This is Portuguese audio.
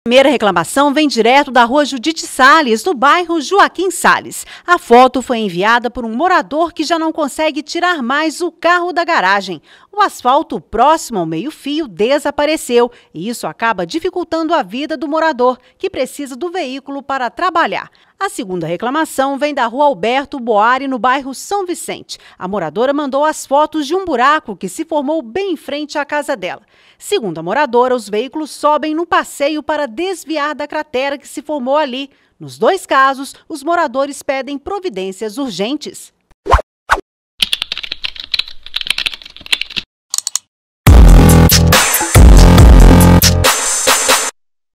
A primeira reclamação vem direto da rua Judite Sales, no bairro Joaquim Sales. A foto foi enviada por um morador que já não consegue tirar mais o carro da garagem. O asfalto próximo ao meio-fio desapareceu e isso acaba dificultando a vida do morador, que precisa do veículo para trabalhar. A segunda reclamação vem da rua Alberto Boari, no bairro São Vicente. A moradora mandou as fotos de um buraco que se formou bem em frente à casa dela. Segundo a moradora, os veículos sobem no passeio para desviar da cratera que se formou ali. Nos dois casos, os moradores pedem providências urgentes.